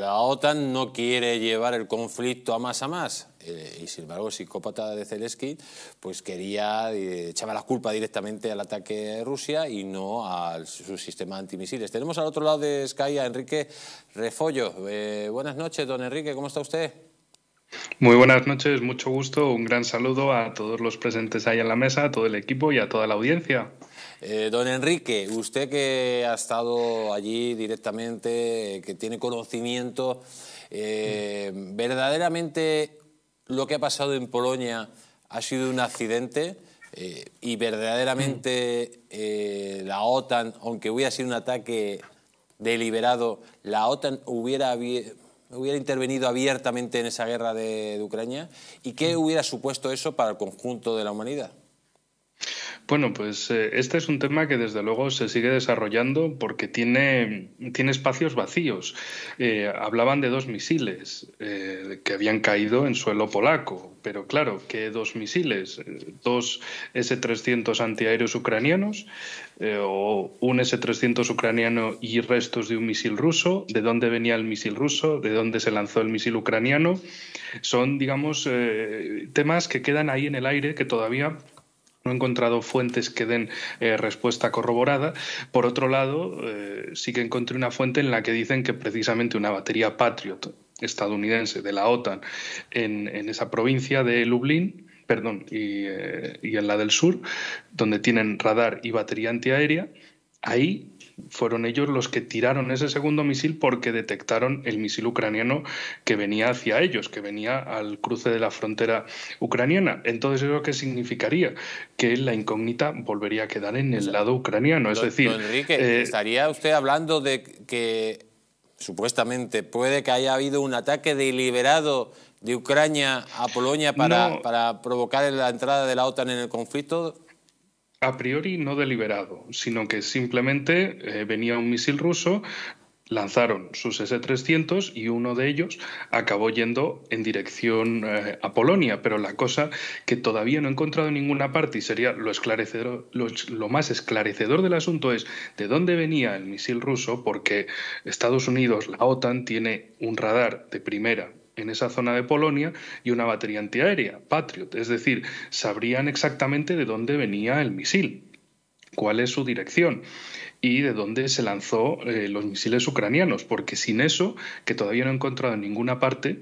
La OTAN no quiere llevar el conflicto a más a más. Eh, y sin embargo, el psicópata de Zelensky pues quería, eh, echar la culpa directamente al ataque de Rusia y no al su sistema antimisiles. Tenemos al otro lado de Sky a Enrique Refollo. Eh, buenas noches, don Enrique, ¿cómo está usted? Muy buenas noches, mucho gusto, un gran saludo a todos los presentes ahí en la mesa, a todo el equipo y a toda la audiencia. Eh, don Enrique, usted que ha estado allí directamente, que tiene conocimiento, eh, ¿verdaderamente lo que ha pasado en Polonia ha sido un accidente? Eh, y verdaderamente la OTAN, aunque hubiera sido un ataque deliberado, la OTAN hubiera hubiera intervenido abiertamente en esa guerra de, Ucrania y qué hubiera supuesto eso para el conjunto de la humanidad. Bueno, pues eh, este es un tema que desde luego se sigue desarrollando porque tiene, tiene espacios vacíos. Eh, hablaban de dos misiles eh, que habían caído en suelo polaco, pero claro, ¿qué dos misiles, dos S-300 antiaéreos ucranianos o un S-300 ucraniano y restos de un misil ruso, de dónde venía el misil ruso, de dónde se lanzó el misil ucraniano, son, digamos, temas que quedan ahí en el aire que todavía no he encontrado fuentes que den eh, respuesta corroborada. Por otro lado, eh, sí que encontré una fuente en la que dicen que precisamente una batería Patriot estadounidense de la OTAN en, esa provincia de Lublin, perdón, y, eh, y en la del sur, donde tienen radar y batería antiaérea, ahí fueron ellos los que tiraron ese segundo misil porque detectaron el misil ucraniano que venía hacia ellos, que venía al cruce de la frontera ucraniana. Entonces, ¿eso qué significaría? Que la incógnita volvería a quedar en el lado ucraniano. Es decir, Enrique, eh, ¿estaría usted hablando de que supuestamente puede que haya habido un ataque deliberado de Ucrania a Polonia para, para provocar la entrada de la OTAN en el conflicto? a priori no deliberado, sino que simplemente eh, venía un misil ruso, lanzaron sus S-300 y uno de ellos acabó yendo en dirección eh, a Polonia. Pero la cosa que todavía no he encontrado en ninguna parte y sería lo, más esclarecedor del asunto es de dónde venía el misil ruso, porque Estados Unidos, la OTAN, tiene un radar de primera en esa zona de Polonia y una batería antiaérea, Patriot. Es decir, sabrían exactamente de dónde venía el misil, cuál es su dirección y de dónde se lanzó eh, los misiles ucranianos, porque sin eso, que todavía no he encontrado en ninguna parte,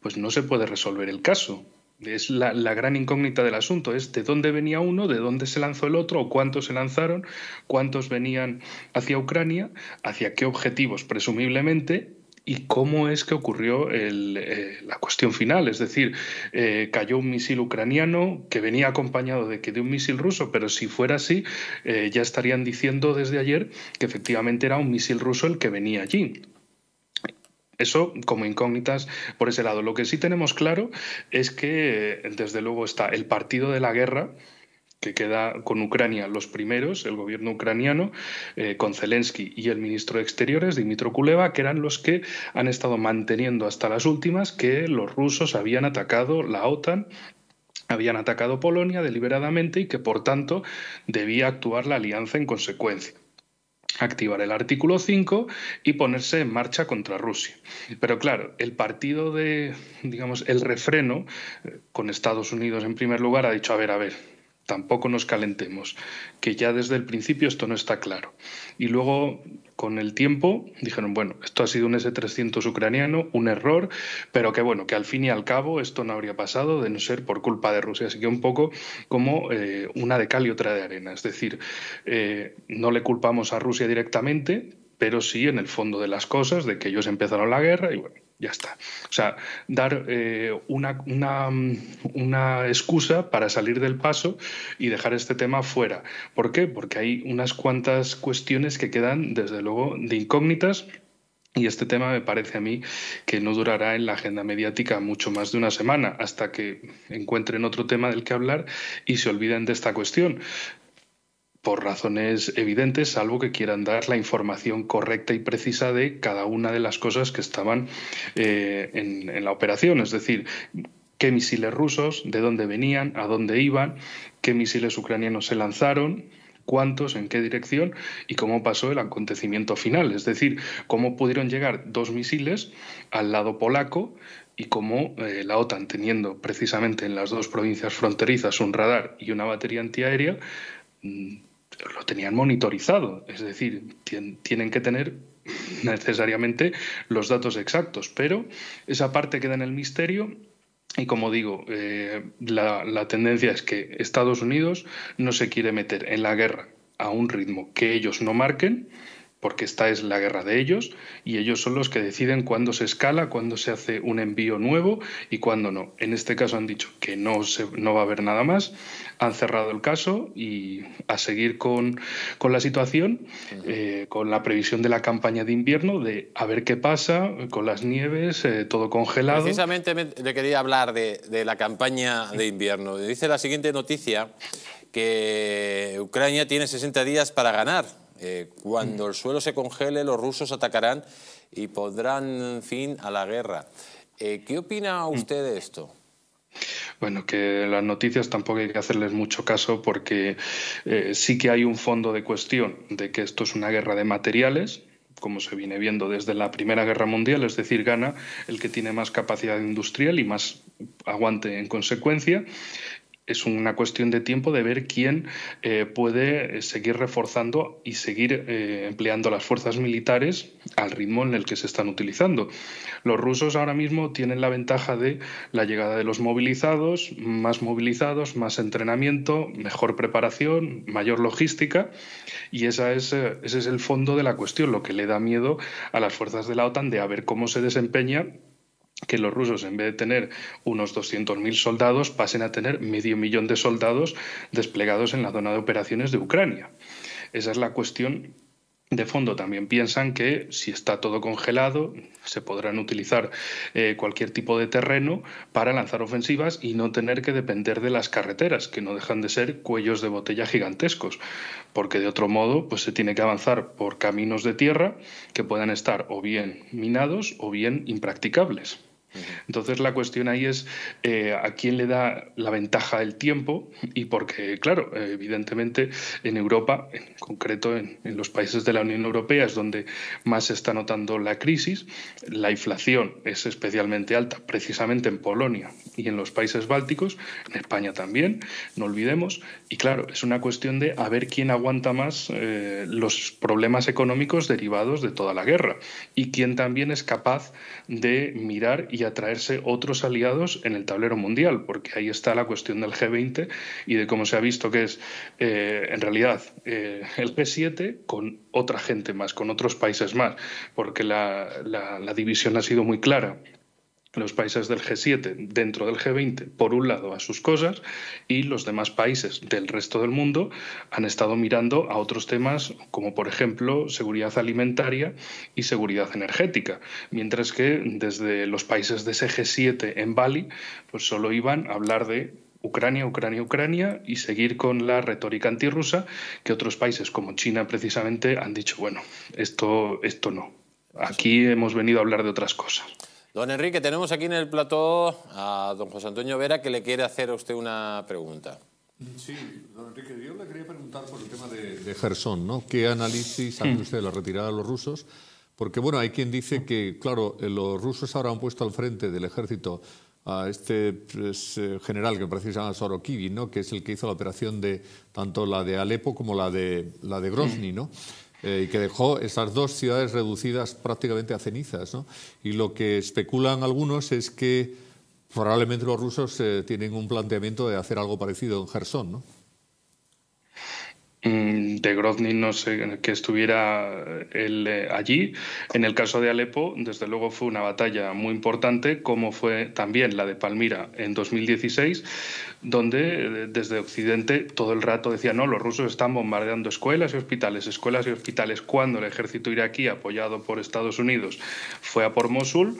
pues no se puede resolver el caso. Es la, la, gran incógnita del asunto, es de dónde venía uno, de dónde se lanzó el otro, o cuántos se lanzaron, cuántos venían hacia Ucrania, hacia qué objetivos presumiblemente, y cómo es que ocurrió eh, la cuestión final. Es decir, eh, cayó un misil ucraniano que venía acompañado de, que de un misil ruso, pero si fuera así, eh, ya estarían diciendo desde ayer que efectivamente era un misil ruso el que venía allí. Eso como incógnitas por ese lado. Lo que sí tenemos claro es que, desde luego, está el partido de la guerra, que queda con Ucrania los primeros, el gobierno ucraniano, eh, con Zelensky y el ministro de Exteriores, Dimitro Kuleva, que eran los que han estado manteniendo hasta las últimas que los rusos habían atacado la OTAN habían atacado Polonia deliberadamente y que por tanto debía actuar la alianza en consecuencia activar el artículo 5 y ponerse en marcha contra Rusia. Pero claro, el partido de, digamos, el refreno, eh, con Estados Unidos en primer lugar, ha dicho, a ver, a ver, tampoco nos calentemos, que ya desde el principio esto no está claro. Y luego, con el tiempo, dijeron, bueno, esto ha sido un S-300 ucraniano, un error, pero que bueno, que al fin y al cabo esto no habría pasado de no ser por culpa de Rusia. Así que un poco como eh, una de cal y otra de arena. Es decir, eh, no le culpamos a Rusia directamente, pero sí en el fondo de las cosas, de que ellos empezaron la guerra y bueno, ya está. O sea, dar eh, una, una, excusa para salir del paso y dejar este tema fuera. ¿Por qué? Porque hay unas cuantas cuestiones que quedan, desde luego, de incógnitas. Y este tema me parece a mí que no durará en la agenda mediática mucho más de una semana, hasta que encuentren otro tema del que hablar y se olviden de esta cuestión por razones evidentes, salvo que quieran dar la información correcta y precisa de cada una de las cosas que estaban eh, en, la operación. Es decir, qué misiles rusos, de dónde venían, a dónde iban, qué misiles ucranianos se lanzaron cuántos, en qué dirección y cómo pasó el acontecimiento final. Es decir, cómo pudieron llegar dos misiles al lado polaco y cómo eh, la OTAN, teniendo precisamente en las dos provincias fronterizas un radar y una batería antiaérea, mm, lo tenían monitorizado, es decir, tienen que tener necesariamente los datos exactos, pero esa parte queda en el misterio y como digo, eh, la, la, tendencia es que Estados Unidos no se quiere meter en la guerra a un ritmo que ellos no marquen porque esta es la guerra de ellos y ellos son los que deciden cuándo se escala, cuándo se hace un envío nuevo y cuándo no. En este caso han dicho que no, se, va a haber nada más, han cerrado el caso y a seguir con, la situación, eh, con la previsión de la campaña de invierno, de a ver qué pasa con las nieves, eh, todo congelado. Precisamente le quería hablar de, de la campaña de invierno. Dice la siguiente noticia que Ucrania tiene 60 días para ganar eh, cuando el suelo se congele, los rusos atacarán y podrán fin a la guerra. Eh, ¿Qué opina mm. usted de esto? Bueno, que las noticias tampoco hay que hacerles mucho caso porque eh, sí que hay un fondo de cuestión de que esto es una guerra de materiales, como se viene viendo desde la Primera Guerra Mundial, es decir, gana el que tiene más capacidad industrial y más aguante en consecuencia, es una cuestión de tiempo de ver quién eh, puede eh, seguir reforzando y seguir eh, empleando las fuerzas militares al ritmo en el que se están utilizando. Los rusos ahora mismo tienen la ventaja de la llegada de los movilizados, más movilizados, más entrenamiento, mejor preparación, mayor logística y esa es, ese es el fondo de la cuestión, lo que le da miedo a las fuerzas de la OTAN de a ver cómo se desempeña que los rusos, en vez de tener unos 200.000 soldados, pasen a tener medio millón de soldados desplegados en la zona de operaciones de Ucrania. Esa es la cuestión de fondo también piensan que si está todo congelado, se podrán utilizar eh, cualquier tipo de terreno para lanzar ofensivas y no tener que depender de las carreteras, que no dejan de ser cuellos de botella gigantescos, porque de otro modo pues, se tiene que avanzar por caminos de tierra que puedan estar o bien minados o bien impracticables. Entonces la cuestión ahí es eh, a quién le da la ventaja el tiempo y porque, claro, evidentemente en Europa, en concreto en, los países de la Unión Europea es donde más se está notando la crisis, la inflación es especialmente alta, precisamente en Polonia y en los países bálticos, en España también, no olvidemos, y claro, es una cuestión de a ver quién aguanta más eh, los problemas económicos derivados de toda la guerra y quién también es capaz de mirar y traerse otros aliados en el tablero mundial, porque ahí está la cuestión del G20 y de cómo se ha visto que es, eh, en realidad, eh, el G7 con otra gente más, con otros países más, porque la, la división ha sido muy clara los países del G7 dentro del G20, por un lado, a sus cosas, y los demás países del resto del mundo han estado mirando a otros temas como, por ejemplo, seguridad alimentaria y seguridad energética, mientras que desde los países de ese G7 en Bali, pues solo iban a hablar de Ucrania, Ucrania, Ucrania y seguir con la retórica antirrusa que otros países como China precisamente han dicho, bueno, esto, esto no. Aquí hemos venido a hablar de otras cosas. Don Enrique, tenemos aquí en el plató a don José Antonio Vera que le quiere hacer a usted una pregunta. Sí, don Enrique, yo le quería preguntar por el tema de, de ¿no? ¿Qué análisis hace usted de la retirada de los rusos? Porque, bueno, hay quien dice que, claro, eh, los rusos ahora han puesto al frente del ejército a este pues, eh, general que me parece que se llama ¿no? Que es el que hizo la operación de tanto la de Alepo como la de, la de Grozny, ¿no? Eh, y que dejó esas dos ciudades reducidas prácticamente a cenizas. ¿no? Y lo que especulan algunos es que probablemente los rusos eh, tienen un planteamiento de hacer algo parecido en Gerson. ¿no? Mm, de Grozny no sé que estuviera él eh, allí. En el caso de Alepo, desde luego fue una batalla muy importante, como fue también la de Palmira en 2016, donde eh, desde Occidente todo el rato decían, no, los rusos están bombardeando escuelas y hospitales, escuelas y hospitales, cuando el ejército iraquí, apoyado por Estados Unidos, fue a por Mosul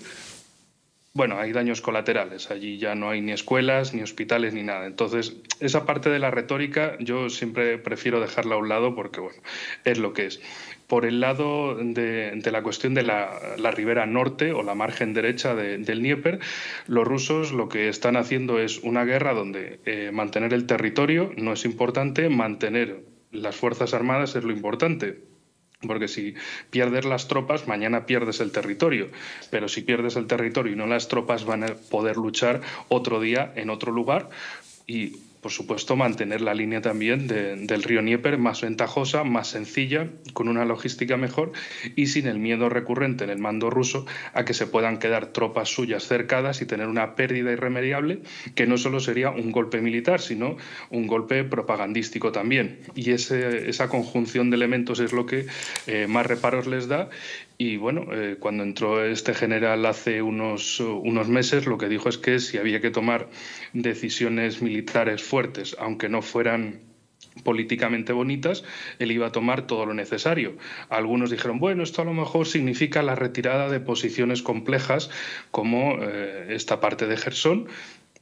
bueno, hay daños colaterales. Allí ya no hay ni escuelas, ni hospitales, ni nada. Entonces, esa parte de la retórica yo siempre prefiero dejarla a un lado porque, bueno, es lo que es. Por el lado de, la cuestión de la, ribera norte o la margen derecha del Dnieper, los rusos lo que están haciendo es una guerra donde eh, mantener el territorio no es importante, mantener las Fuerzas Armadas es lo importante porque si pierdes las tropas, mañana pierdes el territorio. Pero si pierdes el territorio y no las tropas, van a poder luchar otro día en otro lugar y por supuesto, mantener la línea también del río Nieper más ventajosa, más sencilla, con una logística mejor y sin el miedo recurrente en el mando ruso a que se puedan quedar tropas suyas cercadas y tener una pérdida irremediable que no solo sería un golpe militar, sino un golpe propagandístico también. Y esa conjunción de elementos es lo que eh, más reparos les da y bueno, eh, cuando entró este general hace unos, unos meses, lo que dijo es que si había que tomar decisiones militares fuertes, aunque no fueran políticamente bonitas, él iba a tomar todo lo necesario. Algunos dijeron, bueno, esto a lo mejor significa la retirada de posiciones complejas como eh, esta parte de Gerson.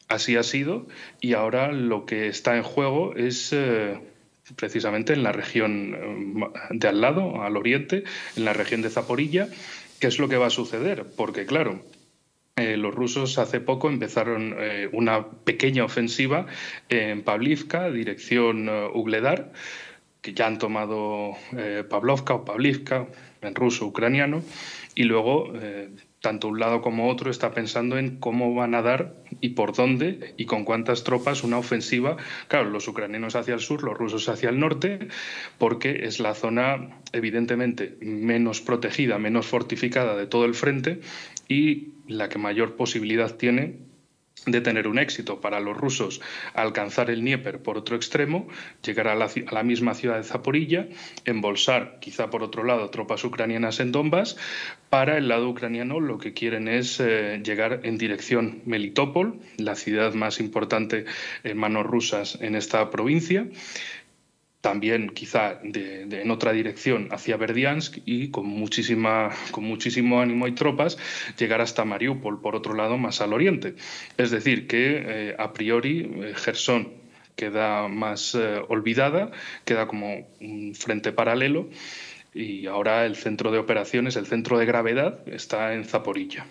Así ha sido y ahora lo que está en juego es... Eh, precisamente en la región eh, de al lado, al oriente, en la región de Zaporilla. ¿Qué es lo que va a suceder? Porque, claro, eh, los rusos hace poco empezaron eh, una pequeña ofensiva en Pavlivka, dirección Ugledar, que ya han tomado Pavlovka o Pavlivka, en ruso, ucraniano, y luego tanto un lado como otro está pensando en cómo van a dar y por dónde y con cuántas tropas una ofensiva, claro, los ucranianos hacia el sur, los rusos hacia el norte, porque es la zona evidentemente menos protegida, menos fortificada de todo el frente y la que mayor posibilidad tiene de tener un éxito para los rusos alcanzar el Dnieper por otro extremo, llegar a la, misma ciudad de Zaporilla, embolsar quizá por otro lado tropas ucranianas en Donbass. Para el lado ucraniano lo que quieren es eh, llegar en dirección Melitopol, la ciudad más importante en manos rusas en esta provincia también quizá de, en otra dirección hacia Berdiansk y con, muchísima, con muchísimo ánimo y tropas llegar hasta Mariupol, por otro lado, más al oriente. Es decir, que eh, a priori eh, Gerson queda más eh, olvidada, queda como un frente paralelo y ahora el centro de operaciones, el centro de gravedad, está en Zaporilla.